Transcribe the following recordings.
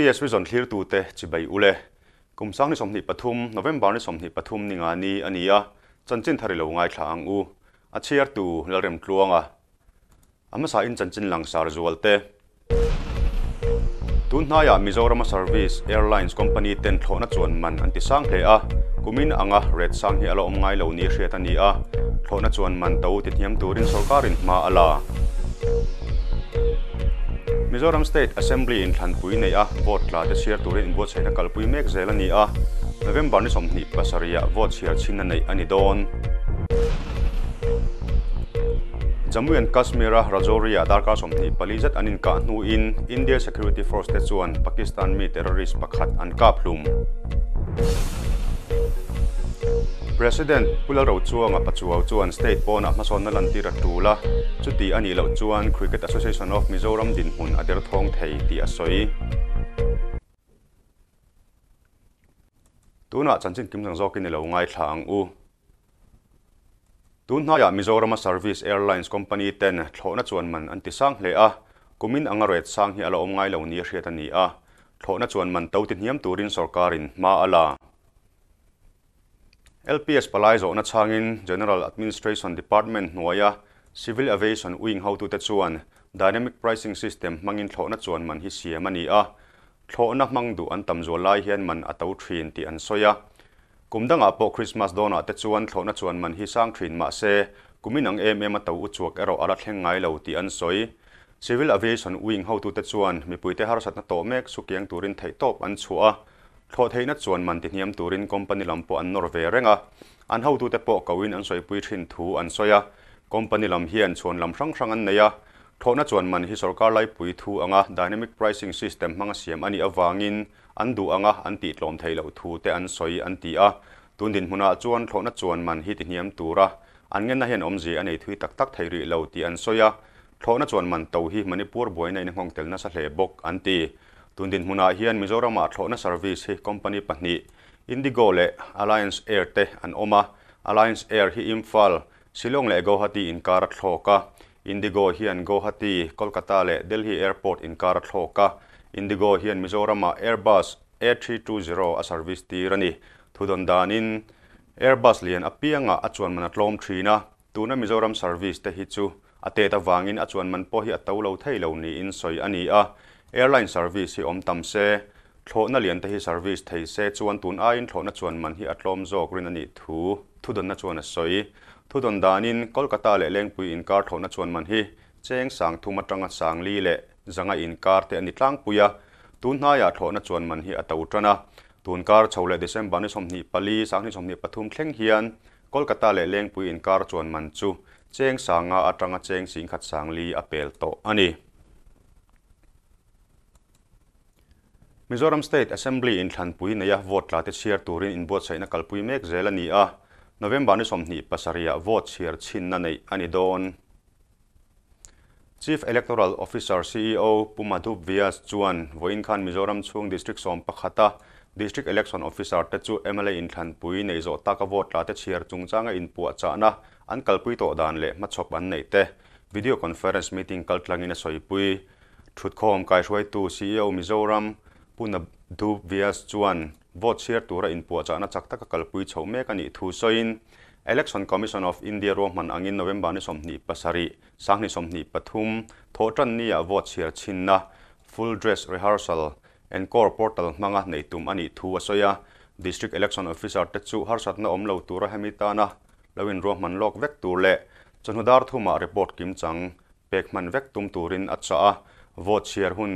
พี PS Vision Clear ตัวเตะจะไปอุเล่กุมสังนิสมนิปทุมโนเวมบาร์นิสมนิปทุมนิงานีอันนี้จันจินทารเลวงไอคลางอูอาเชียร์ตัวเริ่มกลัวอ่ะอามาสายจันจินหลังสารจวัลเต้ตุนนายามิโซรามาเซอร์วิสเอร์ไลน์ส์คอมพานีเต็นท์โคนัชวนมันอันที่สังเฮียกุมินอ่งอ่ะเรดสังเฮียเราอุ้มไงลรานียเชียตันนี้อ่ะโคนัชวนมันเต้าติดยามตัวรินสกอลกรินมาอัลลา Mizoram State Assembly in Thanpui nei a vote la de sir turin in vote na kalpui mek zela ni a November ni somni pasaria vote sir chinna nei ani don Jammu and Kashmir Rajouri Adarka somni palizat anin ka nu in India Security Force te chuan Pakistan mi terrorist pakhat an ka phlum President พูดเล่าช้วงปัจจุบันจวน State b ปอนะมาสอนนันที่รัดูละจุดที่อันนี้เล่าจวน Cricket Association of Mizoram ดินหุ่นอดีตทองไทยที่อสอยตัวน่ะจันจินกิมจังจอกินเล่าง่ายทางอูตัวน่ะยามิโซรามา Service Airlines Company เต็นโถนัดชวนมันอันที่สังเลยอะกุมินอังเรศสังเฮอเล่าง่ายเล่านี้เชียตันนี้อะโถนดชวนมันเต้าติดเยียมตัวรินสอร์การินมาอลา LPS Palaizo na Changin General Administration Department Nuaya Civil Aviation Wing Hau te Chuan Dynamic Pricing System Mangin Tho na Chuan Man Hi Siya Mani A Tho na Mang Du An Tam Lai Hien Man Atau Trin Ti An Soya Kumdang po Christmas Dona Te Chuan Tho na Chuan Man Hi Sang Trin Ma Se Kumina Ang Eme Ma Tau Uchuak Ero Ala Tleng Ngai Lau Ti An Soy Civil Aviation Wing Hau te Chuan Mi Puy Te Har Sat Na To Mek Su Turin Thay Top An Chua ททเทนัดส่วนมันที่เนียมตูรินคอมพานีลำพงอันนอร์เวย์เร่งอ่ะอันเฮาตูเตปอกวินอันสวยปุยชินทูอันสวยอ่ะคอมพานีลำเฮียนส่วนลำสังสังอันเนี้ยโทนัดส่วนมันที่สรการไล่ปุยทูอ่ะดินามิกไพรซิ่งซิสเต็มมังเสียมอันนี้อวางินอันดูอ่ะอันติดลมเทยเลทูแต่อันสวยอันตีอ่ะตุนดินหัวนาจวนโทนัดส่วนมันที่เนียมตูระอันเงินน่ะเห็นอมจีอันนี้ทุยตักตักไทยรีเล่าตีอันสวยอ่ะโทนัดส่วนมันเตาหีมันนี่ปูร์บวยในห้องเตลน่ะสะเลบกอันตี tundin muna hian mizoram athlona service hi company pahni indigo le alliance air te an oma alliance air hi imphal silong le gohati in kar thloka indigo hian gohati kolkata le delhi airport in kar thloka indigo hian mizoram airbus a320 a service tirani thudon danin airbus lian apianga achuan manatlom thrina tuna mizoram service te hi chu ateta wangin achuan man po hi atolo thailo ni in soi ania airline service hi om tam se thlawna lian te hi service thei se chuan tun a in thlawna chuan man hi a tlawm zawk rin ani thu thudon na chuan a soi thudon danin kolkata le lengpui in kar thlawna chuan man hi cheng sang thuma tanga sang li le zanga in kar te ani tlang puya tun hna ya thlawna chuan man hi a to tana tun kar chhole december ni somni pali sang ni somni pathum thleng hian kolkata le lengpui in kar chuan man chu cheng sanga atanga cheng sing khat sang li apel to ani Mizoram State Assembly in Thanpui na ya vote la te share turin in vote sai na kalpui mek zela ni a November ni somni pasaria vote share chin nei ani don Chief Electoral Officer CEO Pumadu Vyas Chuan voin Mizoram chung district som pakhata district election officer te chu MLA in Thanpui nei zo ta ka vote la te share chung in pu an kalpui to dan le ma chok nei te video conference meeting kaltlangina soipui thutkhom kai thwai tu CEO Mizoram puna du vias chuan vote share ra in puwa chana chak taka kalpui chho mek ani thu in election commission of india ro man angin november ni somni pasari sang ni somni pathum thotan ni a vote share chinna full dress rehearsal encore portal manga nei tum ani thu asoya district election officer te chu har satna omlo tura hemitana lawin ro man lok vek tur le chanhudar thuma report kim chang pekman vek tum turin acha vote share hun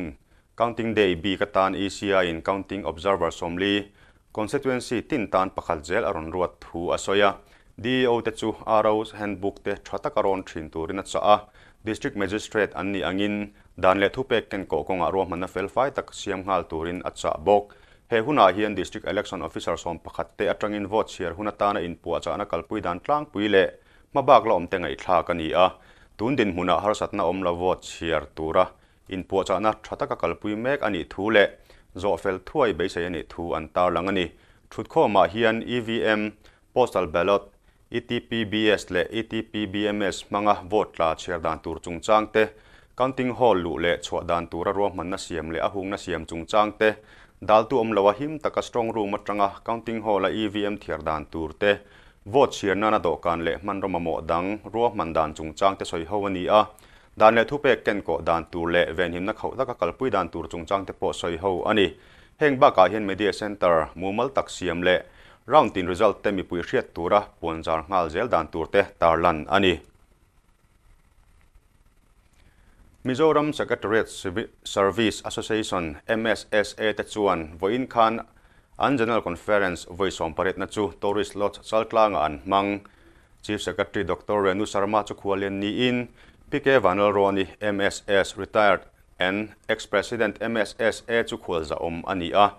Counting Day B Katan ECI in Counting Observer Somli Constituency Tin Tan Pakhal Jel Aron Ruat Thu Asoya DO e Te Chu Aros Handbook Te Thata Karon Thin Turin A District Magistrate Anni Angin Dan Le Thu Pek Ken Ko Kong Aro Fel Fai Tak Siam Turin Acha Bok He Huna Hian District Election Officer Som Pakhat Te Atangin Vote Share Huna Tan In Pu Na Kalpui Dan Tlang Pui Le Mabak Te Ngai Thla A Tun Din Huna Har Om La Vote Share Tura อิน in po cha na thata ka k a l p ก i mek ani thu le zo fel thuai be se ani thu an tar lang ani thut kho ma hian EVM postal ballot ETPBS และ ETPBMS มังะโหวตลาเชียร์ดานตูร์จุงจ้างเต้ counting hall ลุเละชวดานตูระรวมมันนาเสียมเละอาหุงนาเสียมจุงจ้างเต้ดัลตูอมลวะหิมตะกัสตรองรูมัตรังะ counting hall และ EVM เทียร์ดานตูร์เต้โหวตเชียร์นานาดอการเละมันรมโมดังรวมมันดานจุงจางเตะสอยฮวนีอะ đàn le thu pe ken ko dan tur le ven him na khau taka kalpui đàn tur chung chang tiếp po soi ho anh heng ba ka hian media center mumal tak siam le round tin result te mi pui hriat tura pon jar ngal đàn dan tur te tarlan anh Mizoram secretary Service Association MSSA te chuan voin khan an general conference với som parit na chu tourist lot saltlanga an mang chief secretary dr renu sharma chu khualen ni in PK Van Roni MSS retired and ex-president MSS MSSA chu khualza om ani a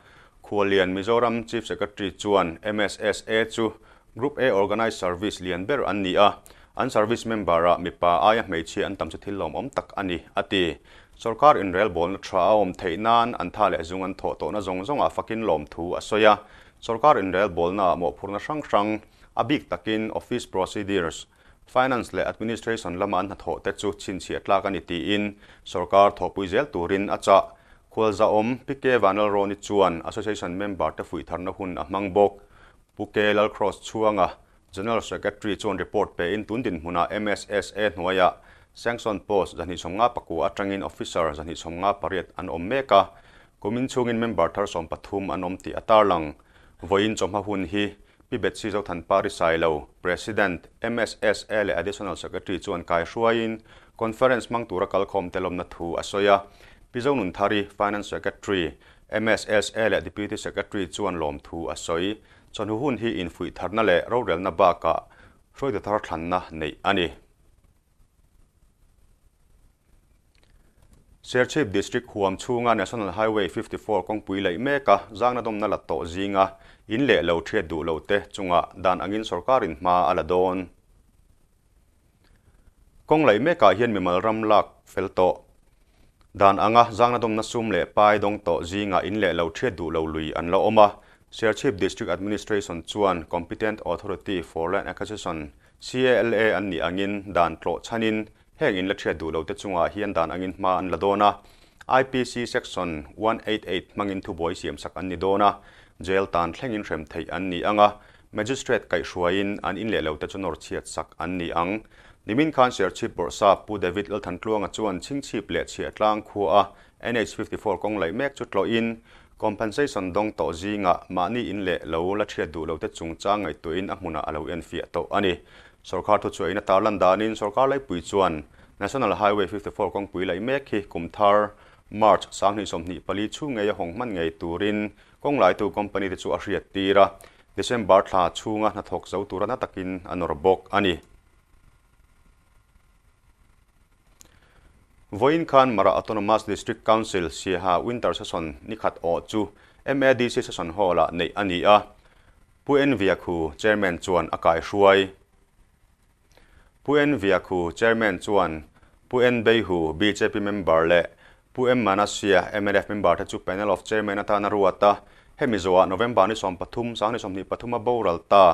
khualian Mizoram chief secretary chuan MSS MSSA chu group A organized service lian ber an ni a an service member a mipa aya hmeichhi an tamcha thilom om tak ani ati sarkar in rel bol na tha om theinan an tha le zung an tho to na zong zong a fakin lom thu a soya sarkar in rel bol na mo phurna hrang hrang a big takin office procedures finance le administration lama an tho te chu chin chi tlak ani ti in sarkar tho puizel turin acha khwalza om pike vanal roni chuan association member te fui tharna hun a mang bok puke lal cross chuanga general secretary chuan report pe in tun din huna mssa e hnuaya sanction post zani somnga paku atangin officer zani somnga pariat an om meka komin chungin member thar som pathum an om ti atarlang voin chomha hun hi pi bet si zo than pari sai lo president mssl additional secretary chuan kai hruaiin conference mang tura kalkhom telom na thu asoya pi zo nun thari finance secretary mssl deputy secretary chuan lom thu asoi chon hu hun hi in fui tharna le ro rel na ba ka hroi da thar thlan na nei ani Serchip District Huam Chunga National Highway 54 kong pui lai meka zangna domna latto zinga in le lo thia du lo te chunga dan angin sarkarin ma ala don kong lai me ka hian mi mal ram lak fel to dan anga zangna dom na sum le pai dong to zinga in le lo thia du lo lui an lo oma Chairship District Administration chuan Competent Authority for Land Acquisition CALA an ni angin dan tlo chanin heng in la thia du lo te chunga hian dan angin ma an la dona IPC section 188 mangin thu boi siam sak an ni dona jail tan thleng in rem thei an ni anga magistrate kai hruain an in lelo te chu nor chiat sak an ni ang nimin khan ser chi borsa pu david lal than tluanga chuan ching chip le chia tlang khu a nh54 kong lai mek chu tlo in compensation dong to ji nga mani in le lo la thia du lo te chung cha ngai tu in a hmuna alo en fia to ani sarkar thu chuain a tarlan danin sarkar lai pui chuan national highway 54 kong pui lai mek hi kumthar March sang ni somni pali chu nge ya hong man ngai turin kong lai tu company te chu a riat tira December thla chunga na thok zo tura na takin anor bok ani Voin Khan Mara Autonomous District Council Siha Winter Session ni khat o chu MADC Session hola nei ani a Puen Viaku Chairman Chuan Akai Ruai Puen Viaku Chairman Chuan Puen Beihu BJP member le ผู้เอ็มมานาเซียเอ็มเอฟมินบาร์เทจูเปนนอลอฟเจเมนตานารัวตาเฮมิโซะโนเวมบาร์นิสอมปทุมสังนิสอมนิปทุมมาบูรัลตา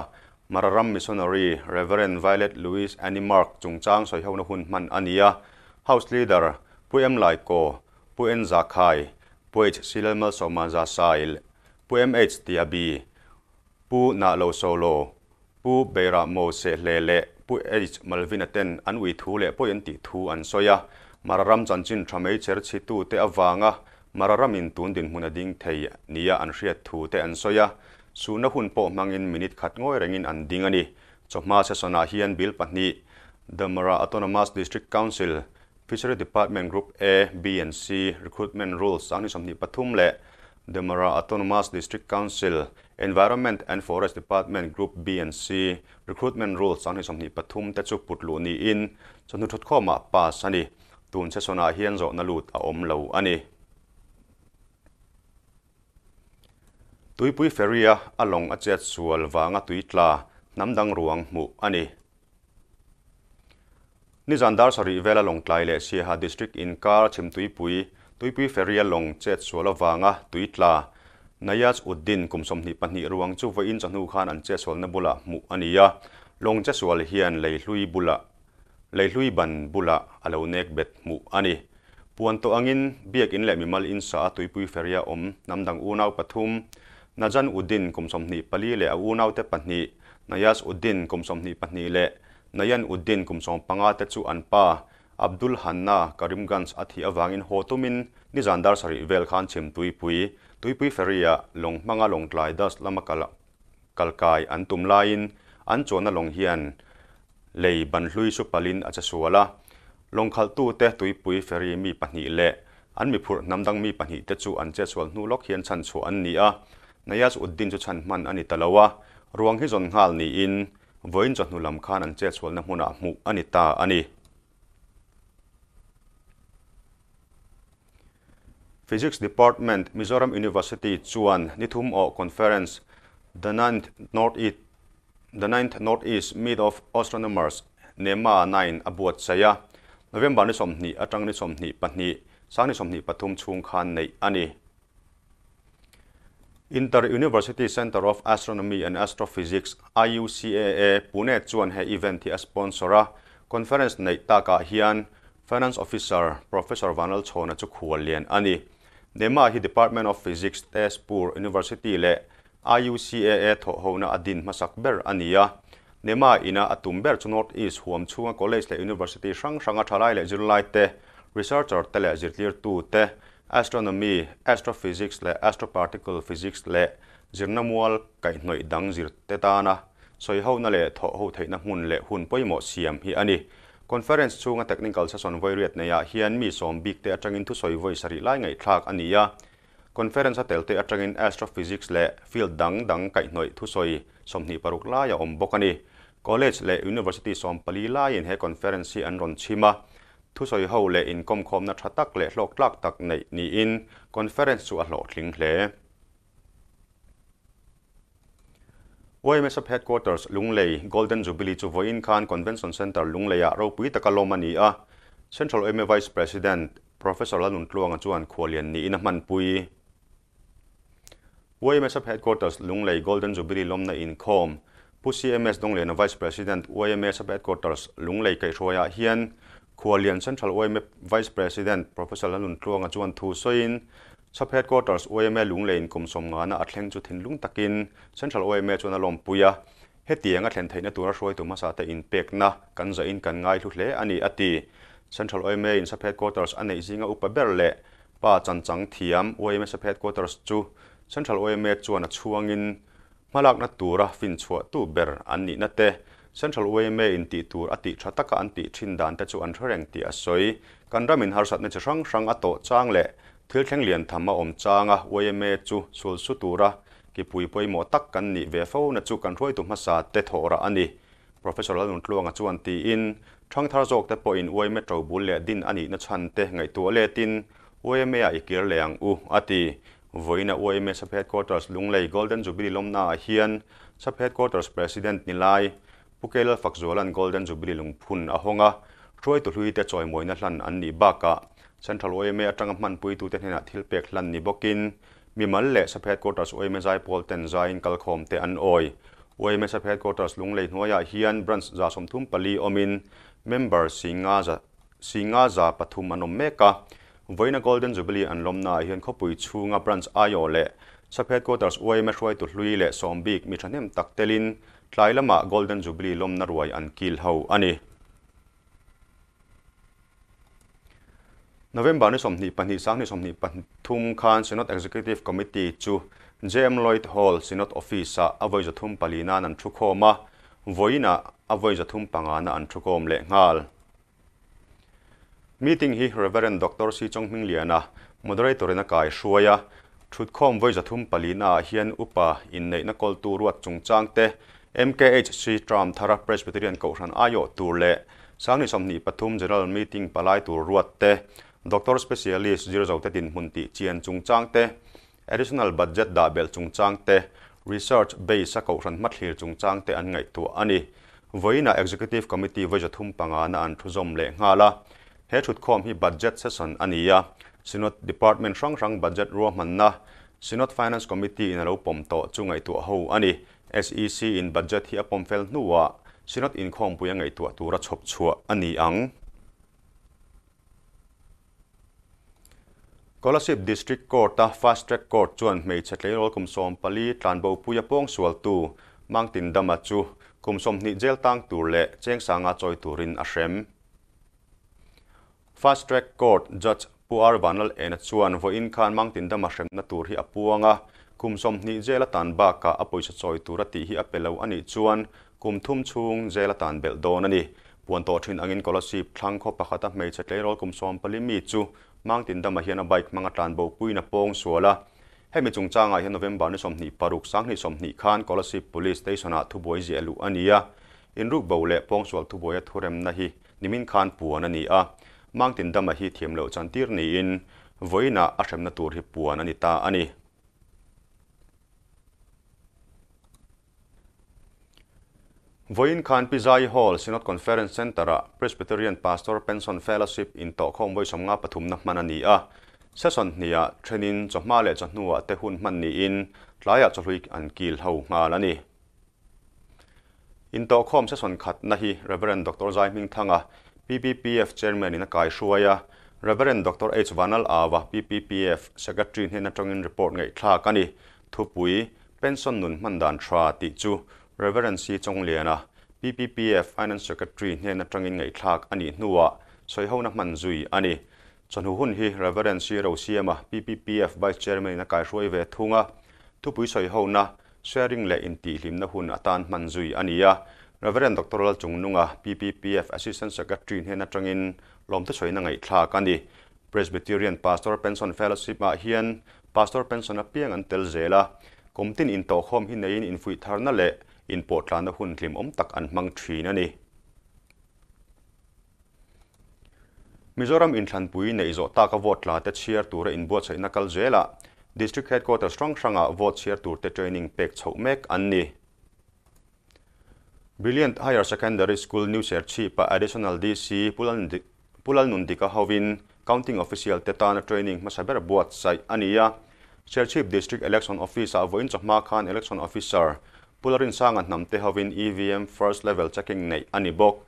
มารรัมมิสโนรีเรเวเรนไวเลตลูอิสแอนนิมาร์กจุงจางสอยเฮานหุนมันอันเนียเฮาส์ลีเดอร์ผู้เอ็มไลโกผู้เอ็นซาคายผู้เอชซิเลมลโซมาซาไซลผู้เอ็มเอชเตียบีผู้นาโลโซโลผู้เบราโมเซเลเลผู้เอชมัลวินาเตนอันวีทูเลผู้เอ็นติทูอันโซยา mararam chanchin thamei cher chi tu te awanga mararam in tun din huna ding thei nia an hria thu te an soya suna hun po mangin minit khat ngoi rengin an ding ani choma se sona hian bil pahni damara autonomous district council fishery department group a b and c recruitment rules ani somni pathum le damara autonomous district council environment and forest department group b and c recruitment rules ani somni pathum te chu putlu ni in chonu thot khoma pa ani ตูนเชสนาเฮียนโจนลุดอมเลวอันนี้ตุยปุยเฟรียอลงอาเจ็ดสวลวางตุยตลาน้ำดังรวงหมู่อันนี้นี่จันดาร์สรีเวลลงไกลเลเชียฮาดิสตริกอินคาร์ชิมตุยปุยตุยปุยเฟรียลงเจ็ดสวลวางตุยตลานายาอุดดินกุมสมนิปันนิรวงจูวอินจันหูขานอันเจ็ดสวลนบุละหมู่อันนี้ยะลงเจ็ดสวลเฮียนเลยลุยบุละ leihlui ban bula alo nek bet mu ani puan to angin biak in lemi mal in sa tuipui feria om namdang unau pathum najan udin kumsomni pali le unau te panni nayas udin kumsomni panni le nayan udin kumsom panga te chu anpa abdul hanna karimganj athi awangin hotumin ni jandar sari vel khan chim tuipui tuipui feria longmanga longtlai das lamakala kalkai antum lain an chona long hian เลยบรรลุยสุปลินอาจจะสวละลงขัลตู้เตะตุยปุยเฟรีมีปัญหาเละอันมีผู้นำดังมีปัญหาเตจูอันเจสวลนูล็อกเฮียนชันสวอันนี้อ่ะนายาสอุดดินจุชันมันอันนี้ตะละวะรวงที่จนหาลนี้อินวินจนนูลำคานอันเจสวลนมุนามุอันนี้ตาอันนี้ Physics Department Mizoram University c h u a น Nithum O Conference The Ninth Northeast the 9th Northeast Meet of Astronomers Nema 9 Abuat Saya November ni som ni atang ni som ni patni sang ni som ni patum chung khan nei ani Inter-University Center of Astronomy and Astrophysics IUCAA Pune chuan he event hi sponsora conference nei taka hian finance officer professor Vanal Chona chu khual ani Nema hi Department of Physics Tezpur University le IUCAA ถโหนาอดินมาสักเบอร์อันนี้อะเนมาอินาอตุมเบอร์ชนอตอีสหัวมช่วง college และ university ช่างช่างอัชไลและจุลไลเต researcher แต่และจุลเลียตูเต astronomy astrophysics และ astroparticle physics และจิรนมัวลไก่หน่วยดังจิรเตตานะสอยเฮานั่นแหละถโหไทยนักหุ่นและหุ่นป่วยหมอเสียมฮีอันนี้ conference ช่วง technical session ไวเรียดเนี่ยเฮียนมีสอมบิกเตจังอินทุสอยไวสริไลไงทากอันนี้อะคอนเฟอเรนซ์เตลเตอจังินแอสโทรฟิสิกส์และฟิลดังดังไก่หน่อยทุ่ยซอยสมนิปรุกลายอมบกันีคอลเลจและยูนิเวอร์ซิตี้สมปลีลายินเฮคอนเฟอเรนซ์อันรอนชิมาทุ่ยซอยเฮาเล่อินคอมคอมนัทตักเละโลกลักตักในนี้อินคอนเฟอเรนซ์สุอัลโลทิงเลวัยเมสเฮดควอเตอร์สลุงเล่ย์โกลเด้นจูบิลีจูวอินคานคอนเวนชั่นเซ็นเตอร์ลุงเล่ย์อาโรปุยตะกะโลมานีอาเซ็นทรัลเอเมวิสประธานโปรเฟสเซอร์ลันนุนตลวงอาจวนควอเลียนนี้อินอัมันปุย OMS headquarters lung lei Golden Jubilee lomna in khom CMS dong Na vice president OMS headquarters lung lei kai hroya hian Koalian Central OMS vice president professor Lanun Tluanga chuan thu soin sub headquarters OMS lung In kum som nga na athleng chu thin lung takin Central OMS chuan a lom puya he tiang a thlen theina tura hroi tu masa ta in pek na kan za in kan ngai hlu hle ani ati Central OMS in sub headquarters anei zinga upa berle pa chanchang thiam OMS sub headquarters chu ฉันทัลโอเอเมจวนช่วงนี้มาลักนัดตัวรัฟินชัวตูเบอร์อันนี้นัดเตฉันทัลโอเอเมอินติตัวอัติชัตตะกันติชินดันแต่จวนเรงติอสวยกันรามินฮาร์สัตเนจช่างช่างอโตจางเละทือแข่งเลียนธรรมอมจางอ่ะเอเมจูสุูสุตัวรกิปุยปุยหมอตักกันนี่เวฟโอาจูกันรวยตุมาสาเตโทราอันนี้โป professor ลอนทลวงนจวนตีอินช่างทารกแต่ปอินโอเอเมจูบุลเลดินอันนี้นัดชันเตไงตัวเลตินโอเอเมอีกเรื่องอูอติ voina OMS e sub headquarters lay Golden Jubilee lomna a hian sub headquarters president nilai pukelal fakzualan Golden Jubilee phun a honga troi tu hlui te choi moina hlan an ni baka central OMA atanga hman pui tu te hena thil pek hlan ni bokin mi mal le sub headquarters OMA zai pol ten zai in kalkhom te an oi OMA sub headquarters lay hnuaya hian branch za somthum pali omin member singa za singa za pathum anom meka voina golden jubilee an lomna hian khopui chunga branch ayo le chapet quarters oim roi tu hlui le sombik mi thanem tak telin tlai lama golden jubilee lomna ruai an kil ho ani November ni somni panhi sang ni somni pan thum khan senot executive committee chu James Lloyd Hall senot office a avoi zathum palina nan thu khoma voina avoi zathum pangana an thu le ngal meeting hi reverend dr si Chong Ming liana moderator na kai shuaya thutkhom voi zathum palina hian upa in nei na kol tu ruat chungchang te mkh si tram thara presbyterian ko hran ayo tur le sang ni som ni pathum general meeting palai tur ruat te doctor specialist zero zau te tin mun ti chian chungchang te additional budget da bel chungchang te research base sa ko hran mathlir chungchang te an ngai tu ani voina executive committee voi zathum panga na an thuzom le ngala เฮชุดคอมฮี่บัจจัตเซสันอันนี้ยาสินอตดีพาร์ตเมนต์รังรังบัจจัรัวมันนะสินอตฟินแลนซ์คอมมิตี้ในรูปผมตโตจุงไอตัวหูอันนี้ SEC อินบัจจัตที่อพมเฟลนัวสินอตอินคอมปุยังไอตัวตัวรัชบชัวอันนี้อังกอลสิบดิสทริกต์คอร์ตต์ฟาสต์แทร็กคอร์ตจวนเมยเชตเลอร์คุมสอมปลีตันโบปุยงปงสวลตูมังตินดามาจูคุมสอมนิเจลตังตัวเล่เจงสังอาจอยตูรินอาเชม fast track court judge pu arbanal ena chuan vo in khan mangtin dama hrem na tur hi apuanga kumsom ni jela tan ba ka apoisa choi tura ti hi apelo ani chuan kumthum chung jela tan bel don ani puan to thin angin kolasip thlang kho pakhata mei chatlei rol kumsom pali mi chu mangtin dama hian a bike manga tan bo puina pong suala hemi chungchanga hian november ni somni paruk sang ni somni khan kolasip police station a thuboi je lu ania in ruk bo le pong sual thuboi a thurem na hi nimin khan puan ani a mang tin dama hi thiam lo chan tir ni in voina a hrem na tur hi puan ani ta ani Voin Khan Pizai Hall Synod Conference Center a Presbyterian Pastor Pension Fellowship in tổ khom với somnga pathum na man ani a session ni a training chawma le chawnuwa te hun man ni in tlaya chawlui an kil ho nga lani in to khom session khat na hi Reverend Dr Zaiming Thanga PPPF chairman in kai shuaya Reverend Dr. H. Vanal Awa PPPF secretary in na tongin report ngai thla kani thupui pension nun mandan thra ti chu Reverend Si Chongliana PPPF finance secretary in na tongin ngai thlak ani nuwa soihona manzui ani c h o n h u hun hi Reverend Si r o s i e m a PPPF vice chairman i na kai shuai ve thunga thupui soihona sharing le in ti hlimna hun atan manzui ania Reverend Dr. Lal Chungnunga PPPF Assistant Secretary hena tangin lomta choina ngai thla kani Presbyterian Pastor Pension Fellowship ma ah hian Pastor Pension a piang an tel zela tin in to khom hi nein in fui tharna le in potlan na hun thlim om tak an mang thina ni Mizoram in Thlanpui nei zo ta ka vote la te cheer tur in bo chaina kal zela district headquarters strong sang stranga ah vote cheer tur te training pek chho mek an ni Brilliant Higher Secondary School New Ser Chi Pa Additional DC Pulal Nundika Hovin Counting Official Tetana Training Masaber Buat Sai Ania Ser Chief District Election Officer Avoin Chokma Khan Election Officer Pularin Sangat Namte Hovin EVM First Level Checking Nei Anibok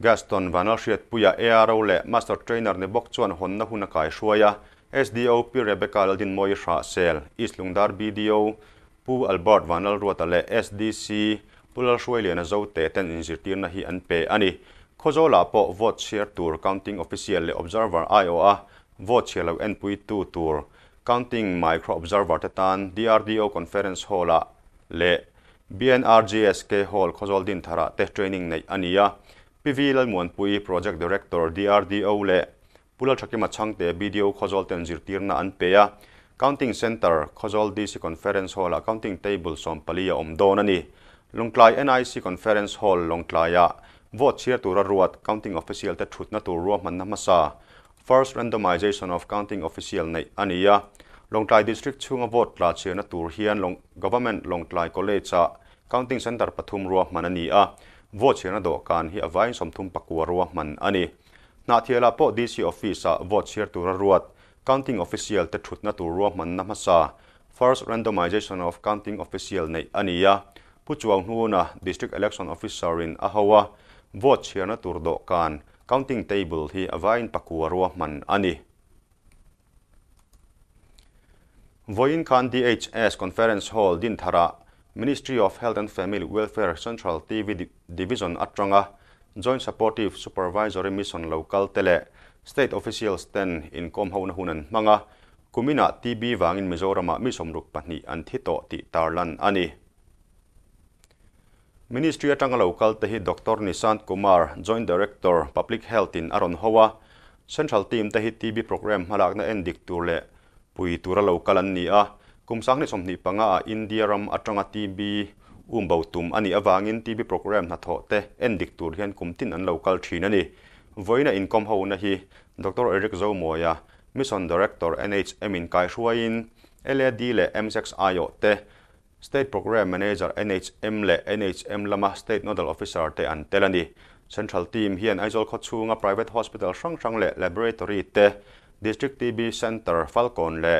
Gaston Van Alshiet Puya ERO Le Master Trainer Ne Bok Chuan Honna Hunakai Shuaya SDO P. Rebecca Aldin Moishra Sel Islungdar BDO Pu Albert Van Alruata Le SDC Pulal Shui Lian Zou Te Ten In Zir Tir Na Hi An Pe Ani. Kozo La Po Vot Sier Tour Counting Official Le Observer IOA Vot Sier Lau En Pui Tu Tour Counting Micro Observer Te Tan DRDO Conference Hall La Le BNRGSK Hall Kozo Din Thara Te Training Nei Ani Ya. PV Lal Muan Pui Project Director DRDO Le Pulal Chakki Ma Chang Te Video Kozo Ten Zir Tir Na An Pe Ya. Counting Center Kozo DC Conference Hall La Counting Table Som Pali Ya Om Do Na Ni. ลงกลาย NIC Conference Hall ลงกลายะวอดเชียร์ตัวรวด Counting Official แต่ชุดนัตัวรวมมันนำมาซา First Randomization of Counting Official ในอันนี้ลงกลาย District ช่วงวอดลาเชียร์นัตัวเฮียนลง Government ลงกลาย College Counting Center ปทุมรวมมันอันนี้อ่ะวอดเชียร์นัดการที่เอวัยสมทุมปักวัวรวมมันอันนี้นาทียลาโป DC Office วอดเชียร์ตัวรวด Counting Official แต่ชุดนัตัวรวมมันนำมาซา First Randomization of Counting Official ในอันนี้ puchuang huna district election officer in ahowa vote chiana turdo kan counting table hi avain pakua ruahman ani voin khan dhs conference hall din thara ministry of health and family welfare central tv division atranga joint supportive supervisory mission local tele state officials ten in komhauna hunan manga kumina tb wangin mizorama mi somruk pahni anthito ti tarlan ani Ministry atang local tehi Dr. Nishant Kumar, Joint Director Public Health in Aron Central Team tehi TB program halak na endik turle pui tura local an ni a kumsang ni somni panga India ram atanga TB umbautum ani awangin TB program na tho te endik tur hian kumtin an local thin Voi voina income ho na hi Dr. Eric Zoumoya, Mission Director NHM in Kai Hruain le M6 ayo te State Program Manager NHM le NHM lama State Nodal Officer te an telani Central Team hian aizol kho chunga private hospital hrang hrang le laboratory te District TB Center Falcon le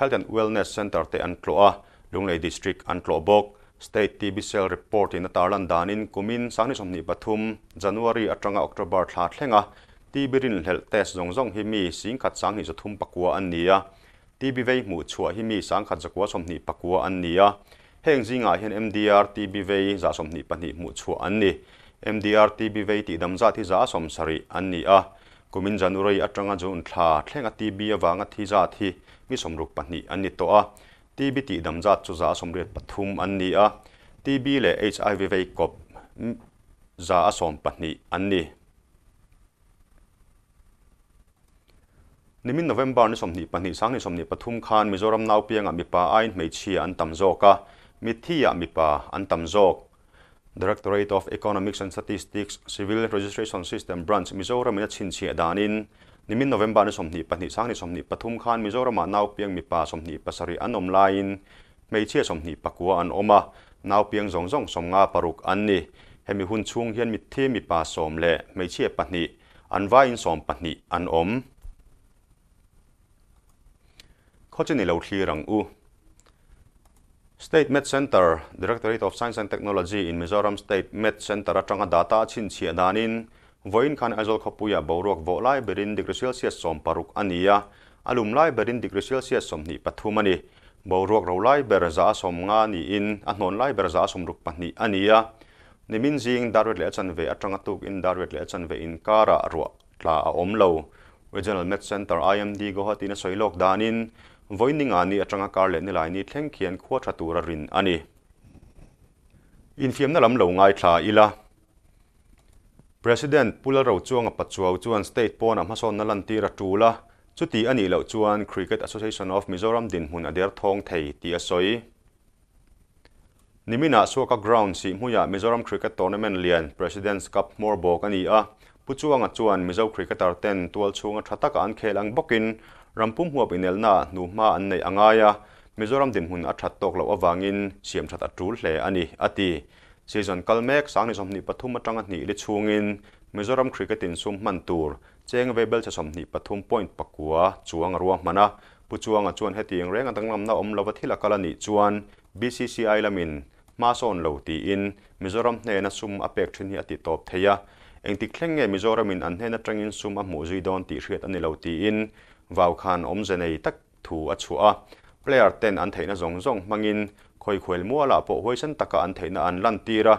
Health and Wellness Center te an Kloa, Lung Le District an tlo bok State TB Cell Report in Tarlan Danin Kumin Sani Somni Pathum January atanga October thla thlenga TB rin hel test zong zong hi mi sing khat sang hi zo thum pakwa an nia TB vei mu chua hi mi sang khat zakwa somni pakwa an nia heng zinga hian MDRTB vei za som hnih pahnih hmuh chu an ni MDRTB vei tih dam za thi za som sari an ni a kumin janurei atanga chu un thla thlenga TB awanga thi za thi mi somruk pahnih an ni to a TB tih dam za chu za som riat pathum an ni a TB le HIV vei kop za asom pahnih an ni nimin november ni somni pahnih sang ni somni pathum khan mizoram nau pianga mipa ain hmeichhia an tam zawka มิทียมิปาอันตัำจอก Directorate of Economics and Statistics Civil Registration System Branch มิโซรามินชินเชียดานินนิมินโนเวมบาร์นสมนิปนิสังนิสมนิปทุมคานมิโซรามานาวเพียงมิปาสมนิปสริอันอมไลน์ไม่เชี่ยสมนิปกัวอันอมะนาวเพียงจงจงสมงาปรุกอันนี้ให้มีหุ่นช่งเฮียนมิเทมิปาสมเละไม่เชี่ยปนิอันว่าอินสมปนิอันอมข้อจะในเราทีรังอู State Med Center, Directorate of Science and Technology in Mizoram State Med Center atanga data chin chia danin voin khan azol khapuya borok vo lai berin degree Celsius som paruk ania alum lai berin degree Celsius som ni pathumani borok rau lai berza som nga ni in non lai berza som ruk pani ania nimin zing darwet le chan ve atanga tuk in darwet le chan ve in kara ruwa la a omlo regional med center IMD gohati na soilok danin voining ani atanga kar le ni lai ni thlengkhian khuwa tha tura rin ani in fiam na lam lo ngai thla ila president pularo chuanga pachuau chuan state pon ama son nalan tira tula chuti ani lo chuan cricket association of mizoram din hun ader thong thei ti asoi nimina suaka ground si muya mizoram cricket tournament lian president's cup morbo kani a puchuanga chuan mizo cricketer ten tual chunga thataka an khelang bokin รำพุ่มหัวปีเนลนาหนูมาอันในอัางายะมิจรำดิมหุนอัดชัดตกเหล่าวางินเสียมชัดจูเล่อันนี้อติเซีซันกัลเมกสังนิสมนิปทุมมาจังอันนี้ลิชูงินมิจรำคริกตินซุ่มมันตูร์เจงเวเบลจะสมนิปทุมพอยน์ปักกัวจวงรัวมมานะผูจวงจวนให้ตีงเร่งตั้งลำน้าอมลาวที่ละกาลนิจวน BCCI ละมินมาซอนเหล่าตีอินมิจรำเนนซุ่มอเปกชนีอติตอบเทียเอ็งติเคลงเงี้ยมิจรำมินอันเนนจังอินซุ่มอหมูจีดนตีเรีดอันนี้เหล่าตีอิน vào khan om je nei tak thu a chua player ten an theina zong zong mangin khoi khwel mua la po hoi san taka an theina an lan tira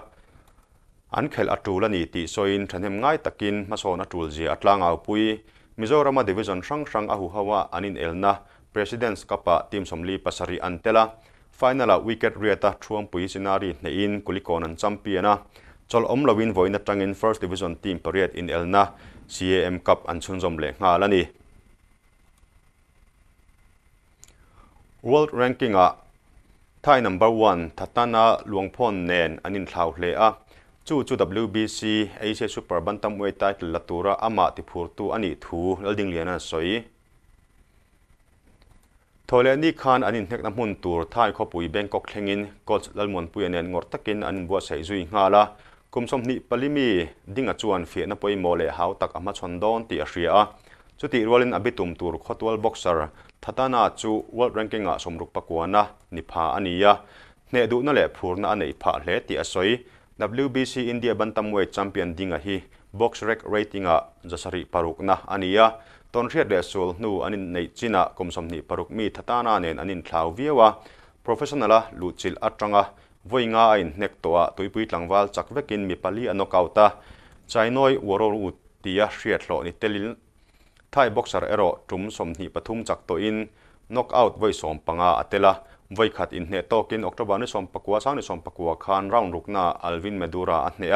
an khel atul ani ti soin thanem ngai takin mason atul ji atlang au pui Mizoram division sang sang ahu hawa anin elna presidents kapa team somli pasari antela final wicket riata thuam pui sinari nein kulikon an championa chol om lovin voina tangin first division team pariat in elna CAM Cup an chunjom le nga lani World Ranking อ่ะไทย number one ทัตนาหลวงพ่อเนนอันนินข่าวเลอะจู่จู่ WBC เอเชียซูเปอร์บันตัมเวทไตเลัตุระอามาติพูรตูอันนี้ถูแล้วดิ่งเลียนสอยทอเลนี่คาน อันนี้เน็กน้ำมันตัวไท้ายขปุยแบงกอกเข่งินก็ลลมวนปุยเนียนงดตะกินอันบัวใส่จุยงาละกุมสมนิปลิมีดิ่งจวนเฟียนปุยโมเลหาวตักอามาชนดอนตีอาเชีย chu ti rolin abi tum tur khotwal boxer thatana chú world ranking à a somruk pakwana nipha ania ne du na phu phurna anei nipa hle ti asoi WBC India bantamweight champion dinga hi box rec rating a jasari parukna ania tonria de sul nu anin nei china komsomni paruk mi thatana nen anin thlau viawa professional a luchil atanga voinga ain nek toa tuipui tlangwal chakvekin mi pali anokauta chainoi worol u tia hriat hlo ni telil ไทยบ็อกเซอร์เอโรจุมสมนีปทุมจากตัวอินน็อกเอาท์ไว้สมปังอาเตละไว้ขัดอินเนโตกินออกตับานิสมปกัวสังนิสมปกวัวคานร่นงรุกนาอัลวินเมดูราอันเนีย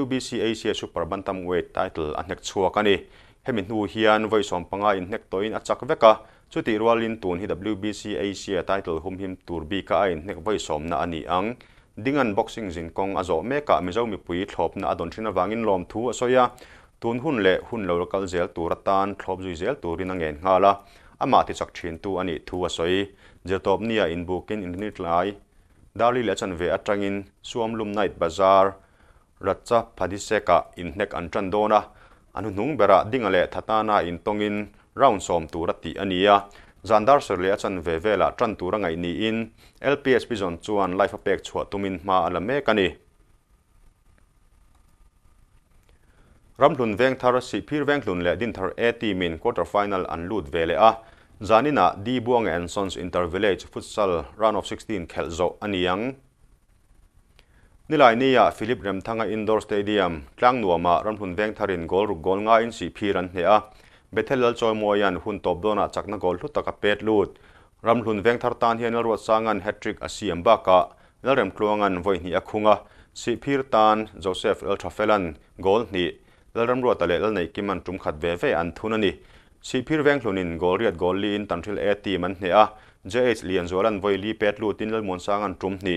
WBC Asia Super Bantamweight Title อันเนกชัวกันนี่ให้มินหูเฮียนไว้สมปังอาอินเนกตัวอินอัจฉริยะชุตีรัวลินตูนที่ WBC Asia Title ทิลหุมหิมตูร์บีก้าอินเนกไว้สงนาอันนี้อังดิ้งันบ็อกซิ่งจินกงอาโจเมกะมิเจ้ามิปุยทบนาอดอนชินาวางินลอมทูอโซยาตุนหุ่นเละหุ่นเรากลเซลตูรตานครบจุยเซลตูรินังเงินฮาละอามาที่สักชินตูอันนี้ทัวสอยเจตบนี่อินบุกินอินเนิตไลดาลีเลชันเวอจังอินสวมลุมไนท์บาซาร์รัชพัดิเซกะอินเนกอันจันโดนะอันนุ่งเบระดิ่งเละทัตานาอินตงอินร่างสมตูรติอันนี้จันดาร์สเลชันเวเวละจันตูรังไงนี่อินเอลพีเอสพิจวนไลฟ์เพ็กชัวตุมินมาอัลเมกันี ram hlun veng thar si phir veng hlun le din thar a e team in quarter final an lut ve le a zanina di buang and sons inter village futsal run of 16 khel zo aniang nilai niya philip remthanga indoor stadium tlang nuama ram hlun veng tharin gol ru gol nga in si phir an hne a bethelal choi moyan hun top dona chakna gol hlut taka pet lut ram hlun veng thar tan hian alwa sangan hat-trick a siam ba ka nalrem tluangan voi hni a khunga si phir tan joseph elthafelan gol hnih elram ruat ale el nei kiman tum khat ve ve an thun ani si phir veng hlunin gol riat gol li in tanthil a e team an hne a jh lian zoran voi li pet lu tin lal mon sang an tum hni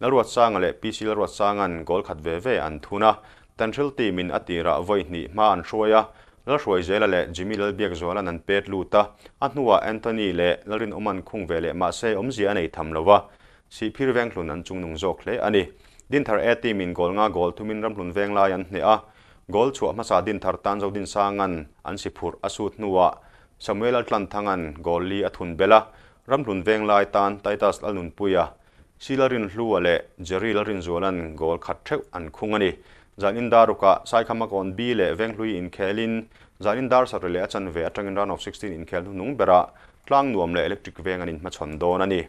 la ruat sang ale pc la ruat sang an gol khat ve ve an thuna tanthil team in atira voi hni ma an hroya la hruai zel ale jimmy lal biak zoran an pet lu ta a hnuwa anthony le larin oman khung ve le ma se om zia nei tham lova si phir veng hlun an chung nung zok hle ani din thar a e team in gol nga gol thumin ram hlun veng lai an hne a gol chu ama sa din thar tan zo din sangan an si phur asut nuwa samuel atlan thangan gol li athun bela ramlun veng lai tan titus alun puya silarin hluwale jeri larin zolan gol khat thek an khungani zanin daruka sai khama kon bi le veng lui in khelin zanin dar sa achan ve atang in of 16 in khel nu nung bera klang nuam le electric veng an in ma donani